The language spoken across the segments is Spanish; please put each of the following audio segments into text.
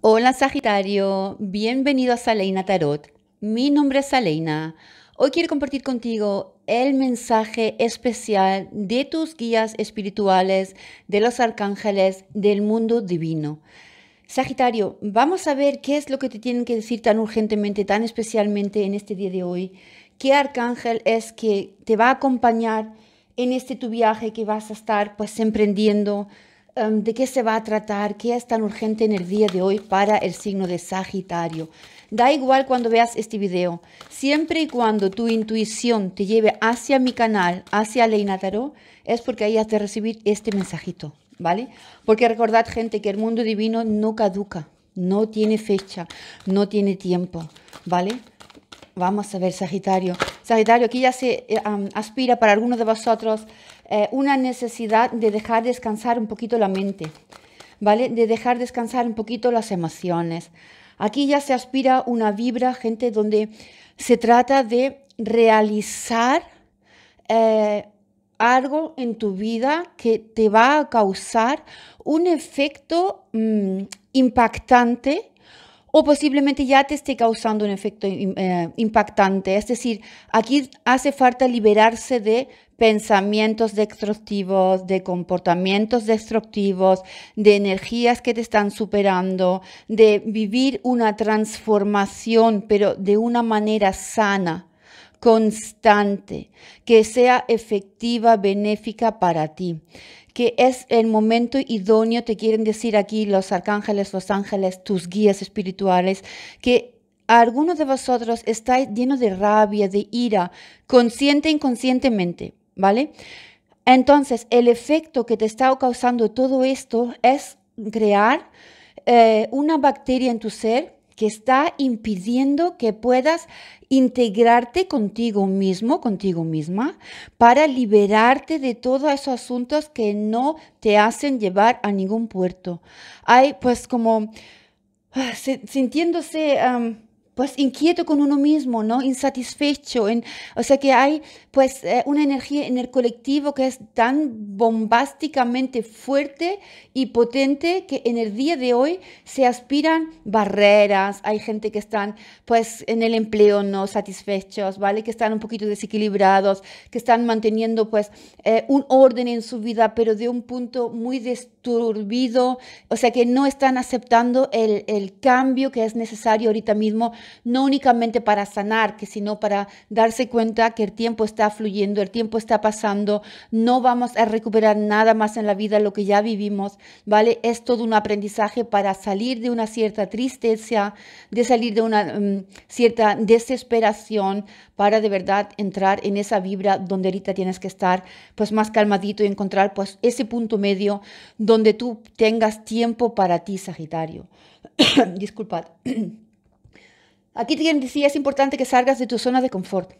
Hola Sagitario, bienvenido a Saleina Tarot. Mi nombre es Saleina. Hoy quiero compartir contigo el mensaje especial de tus guías espirituales, de los arcángeles, del mundo divino. Sagitario, vamos a ver qué es lo que te tienen que decir tan urgentemente, tan especialmente en este día de hoy. ¿Qué arcángel es que te va a acompañar en este tu viaje que vas a estar pues emprendiendo? de qué se va a tratar, qué es tan urgente en el día de hoy para el signo de Sagitario. Da igual cuando veas este video, siempre y cuando tu intuición te lleve hacia mi canal, hacia Leina Tarot, es porque ahí has de recibir este mensajito, ¿vale? Porque recordad, gente, que el mundo divino no caduca, no tiene fecha, no tiene tiempo, ¿vale? Vamos a ver, Sagitario, Sagitario, aquí ya se eh, aspira para algunos de vosotros eh, una necesidad de dejar descansar un poquito la mente, ¿vale? De dejar descansar un poquito las emociones. Aquí ya se aspira una vibra, gente, donde se trata de realizar eh, algo en tu vida que te va a causar un efecto mm, impactante o posiblemente ya te esté causando un efecto eh, impactante. Es decir, aquí hace falta liberarse de pensamientos destructivos, de comportamientos destructivos, de energías que te están superando, de vivir una transformación, pero de una manera sana constante, que sea efectiva, benéfica para ti, que es el momento idóneo, te quieren decir aquí los arcángeles, los ángeles, tus guías espirituales, que algunos de vosotros estáis lleno de rabia, de ira, consciente e inconscientemente, ¿vale? Entonces, el efecto que te está causando todo esto es crear eh, una bacteria en tu ser que está impidiendo que puedas integrarte contigo mismo, contigo misma, para liberarte de todos esos asuntos que no te hacen llevar a ningún puerto. Hay pues como ah, sintiéndose pues inquieto con uno mismo, ¿no? Insatisfecho. En, o sea que hay pues eh, una energía en el colectivo que es tan bombásticamente fuerte y potente que en el día de hoy se aspiran barreras. Hay gente que están pues en el empleo no satisfechos, ¿vale? Que están un poquito desequilibrados, que están manteniendo pues eh, un orden en su vida, pero de un punto muy disturbido. O sea que no están aceptando el, el cambio que es necesario ahorita mismo no únicamente para sanar, que sino para darse cuenta que el tiempo está fluyendo, el tiempo está pasando, no vamos a recuperar nada más en la vida lo que ya vivimos, ¿vale? Es todo un aprendizaje para salir de una cierta tristeza, de salir de una mm, cierta desesperación, para de verdad entrar en esa vibra donde ahorita tienes que estar pues más calmadito y encontrar pues ese punto medio donde tú tengas tiempo para ti, Sagitario. Disculpad. Aquí te decía es importante que salgas de tu zona de confort,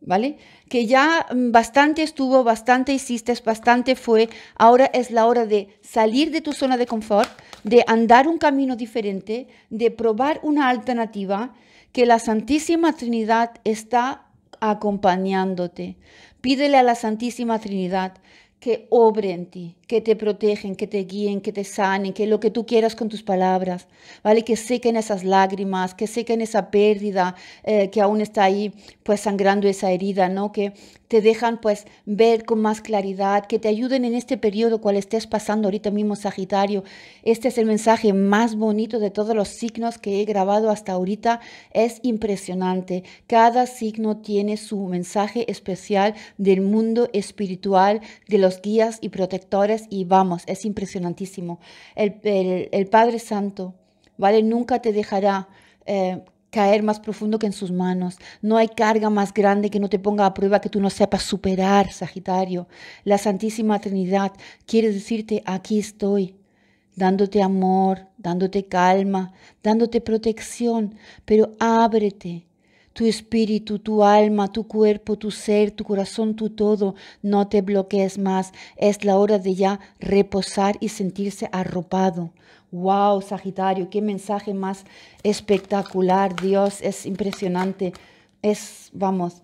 ¿vale? Que ya mm, bastante estuvo, bastante hiciste, bastante fue. Ahora es la hora de salir de tu zona de confort, de andar un camino diferente, de probar una alternativa que la Santísima Trinidad está acompañándote. Pídele a la Santísima Trinidad que obren ti, que te protegen, que te guíen, que te sanen, que lo que tú quieras con tus palabras, ¿vale? Que sequen esas lágrimas, que sequen esa pérdida eh, que aún está ahí, pues sangrando esa herida, ¿no? Que, te dejan pues ver con más claridad, que te ayuden en este periodo cual estés pasando ahorita mismo Sagitario. Este es el mensaje más bonito de todos los signos que he grabado hasta ahorita. Es impresionante. Cada signo tiene su mensaje especial del mundo espiritual, de los guías y protectores y vamos, es impresionantísimo. El, Padre Santo, ¿vale? Nunca te dejará. Eh, caer más profundo que en sus manos. No hay carga más grande que no te ponga a prueba que tú no sepas superar, Sagitario. La Santísima Trinidad quiere decirte, aquí estoy, dándote amor, dándote calma, dándote protección, pero ábrete. Tu espíritu, tu alma, tu cuerpo, tu ser, tu corazón, tu todo, no te bloquees más. Es la hora de ya reposar y sentirse arropado. Wow, Sagitario, qué mensaje más espectacular, Dios, es impresionante. Es, vamos,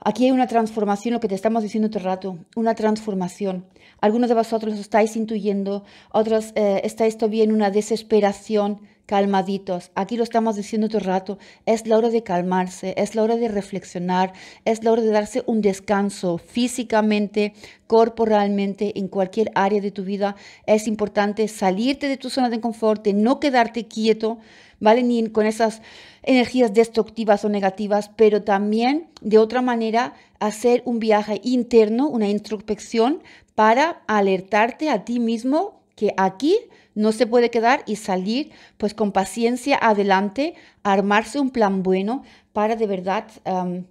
aquí hay una transformación, lo que te estamos diciendo otro rato, una transformación. Algunos de vosotros estáis intuyendo, otros eh, estáis todavía en una desesperación calmaditos. Aquí lo estamos diciendo todo el rato. Es la hora de calmarse, es la hora de reflexionar, es la hora de darse un descanso físicamente, corporalmente, en cualquier área de tu vida. Es importante salirte de tu zona de confort, no quedarte quieto, ¿vale? Ni con esas energías destructivas o negativas, pero también de otra manera hacer un viaje interno, una introspección para alertarte a ti mismo que aquí no se puede quedar y salir pues con paciencia adelante, armarse un plan bueno para de verdad eh,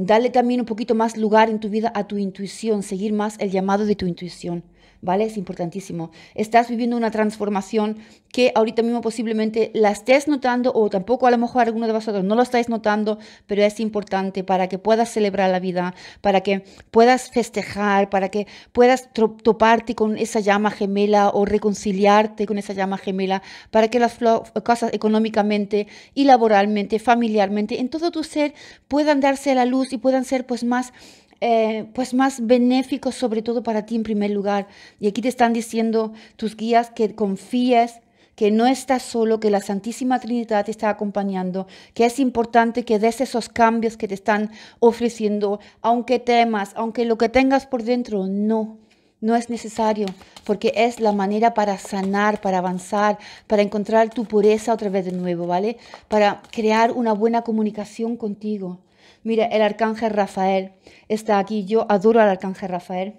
darle también un poquito más lugar en tu vida a tu intuición, seguir más el llamado de tu intuición. ¿vale? Es importantísimo. Estás viviendo una transformación que ahorita mismo posiblemente la estés notando o tampoco a lo mejor alguno de vosotros no lo estáis notando, pero es importante para que puedas celebrar la vida, para que puedas festejar, para que puedas toparte con esa llama gemela o reconciliarte con esa llama gemela, para que las cosas económicamente y laboralmente, familiarmente, en todo tu ser puedan darse a la luz y puedan ser pues más eh, pues más benéfico sobre todo para ti en primer lugar. Y aquí te están diciendo tus guías que confíes que no estás solo, que la Santísima Trinidad te está acompañando, que es importante que des esos cambios que te están ofreciendo, aunque temas, aunque lo que tengas por dentro, no, no es necesario, porque es la manera para sanar, para avanzar, para encontrar tu pureza otra vez de nuevo, ¿vale? Para crear una buena comunicación contigo. Mira, el arcángel Rafael está aquí, yo adoro al arcángel Rafael,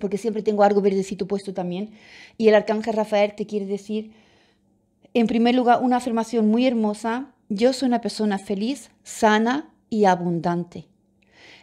porque siempre tengo algo verdecito puesto también, y el arcángel Rafael te quiere decir, en primer lugar, una afirmación muy hermosa, yo soy una persona feliz, sana y abundante.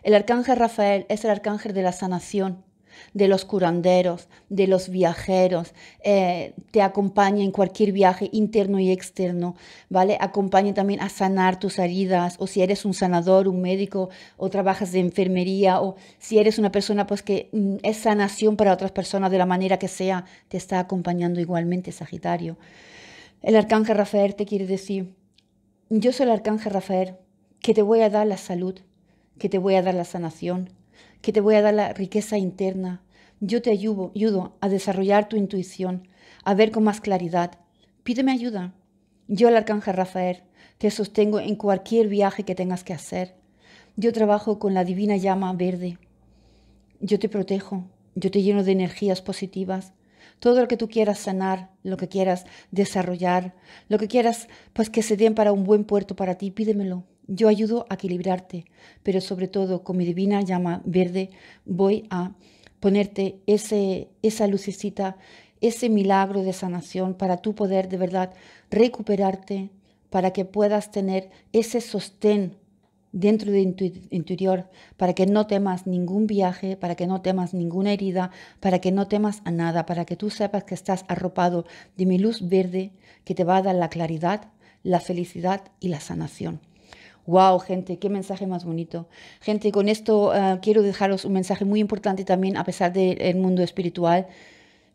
El arcángel Rafael es el arcángel de la sanación, de los curanderos, de los viajeros, eh, te acompaña en cualquier viaje interno y externo, ¿vale? Acompaña también a sanar tus heridas, o si eres un sanador, un médico, o trabajas de enfermería, o si eres una persona pues que mm, es sanación para otras personas de la manera que sea, te está acompañando igualmente Sagitario. El arcángel Rafael te quiere decir, yo soy el arcángel Rafael, que te voy a dar la salud, que te voy a dar la sanación, que te voy a dar la riqueza interna. Yo te ayudo, ayudo a desarrollar tu intuición, a ver con más claridad. Pídeme ayuda. Yo, el arcángel Rafael, te sostengo en cualquier viaje que tengas que hacer. Yo trabajo con la divina llama verde. Yo te protejo, yo te lleno de energías positivas. Todo lo que tú quieras sanar, lo que quieras desarrollar, lo que quieras pues que se den para un buen puerto para ti, pídemelo. Yo ayudo a equilibrarte, pero sobre todo con mi divina llama verde voy a ponerte ese, esa lucecita, ese milagro de sanación para tú poder de verdad recuperarte, para que puedas tener ese sostén dentro de tu interior, para que no temas ningún viaje, para que no temas ninguna herida, para que no temas a nada, para que tú sepas que estás arropado de mi luz verde que te va a dar la claridad, la felicidad y la sanación wow, gente, qué mensaje más bonito. Gente, con esto eh, quiero dejaros un mensaje muy importante también a pesar del mundo espiritual.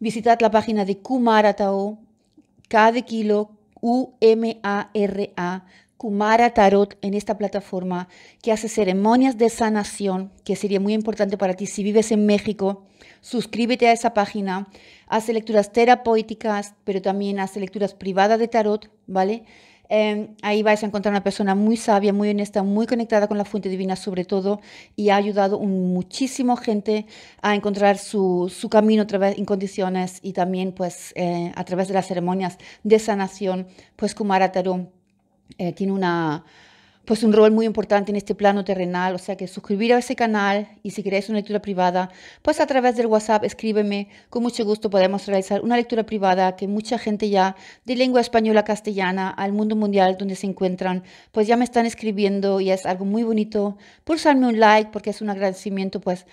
Visitad la página de Kumaratao, cada kilo, U-M-A-R-A, Kumara Tarot en esta plataforma que hace ceremonias de sanación, que sería muy importante para ti si vives en México. Suscríbete a esa página, hace lecturas terapéuticas, pero también hace lecturas privadas de tarot, ¿vale? Em, ahí vais a encontrar una persona muy sabia, muy honesta, muy conectada con la fuente divina sobre todo y ha ayudado un, muchísimo gente a encontrar su, camino a través en condiciones y también pues eh, a través de las ceremonias de sanación, pues Kumara eh, tiene una pues un rol muy importante en este plano terrenal, o sea que suscribir a ese canal y si queréis una lectura privada, pues a través del WhatsApp escríbeme, con mucho gusto podemos realizar una lectura privada que mucha gente ya de lengua española castellana al mundo mundial donde se encuentran, pues ya me están escribiendo y es algo muy bonito. pulsarme un like porque es un agradecimiento pues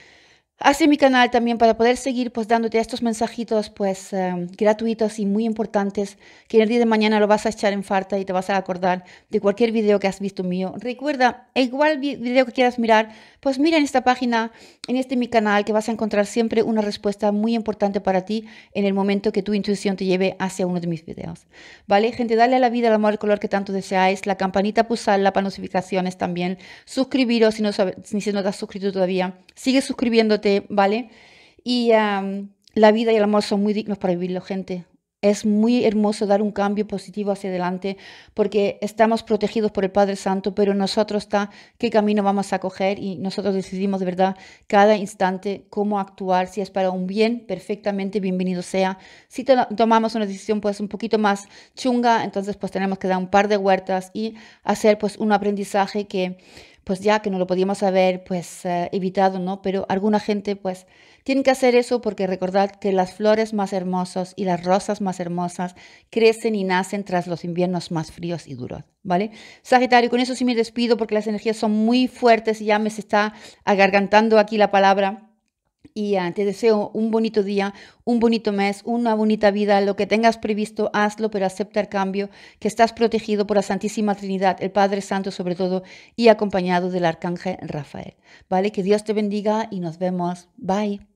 hacia mi canal también para poder seguir pues dándote estos mensajitos pues em, gratuitos y muy importantes que el día de mañana lo vas a echar en falta y te vas a acordar de cualquier video que has visto mío. Recuerda, e igual video que quieras mirar, pues mira en esta página, en este mi canal que vas a encontrar siempre una respuesta muy importante para ti en el momento que tu intuición te lleve hacia uno de mis videos. ¿Vale? Gente, dale a la vida el amor, el color que tanto deseáis, la campanita pulsarla para notificaciones también, suscribiros si no, si no te has suscrito todavía, sigue suscribiéndote ¿vale? Y la vida y el amor son muy dignos para vivirlo, gente. Es muy hermoso dar un cambio positivo hacia adelante porque estamos protegidos por el Padre Santo, pero nosotros está qué camino vamos a coger y nosotros decidimos de verdad cada instante cómo actuar. Si es para un bien, perfectamente bienvenido sea. Si tomamos una decisión pues un poquito más chunga, entonces pues tenemos que dar un par de huertas y hacer pues un aprendizaje que pues ya que no lo podíamos haber pues eh, evitado, ¿no? Pero alguna gente pues tiene que hacer eso porque recordad que las flores más hermosas y las rosas más hermosas crecen y nacen tras los inviernos más fríos y duros, ¿vale? Sagitario, con eso sí me despido porque las energías son muy fuertes y ya me se está agargantando aquí la palabra y te deseo un bonito día, un bonito mes, una bonita vida. Lo que tengas previsto, hazlo, pero acepta el cambio, que estás protegido por la Santísima Trinidad, el Padre Santo sobre todo, y acompañado del Arcángel Rafael. ¿Vale? Que Dios te bendiga y nos vemos. Bye.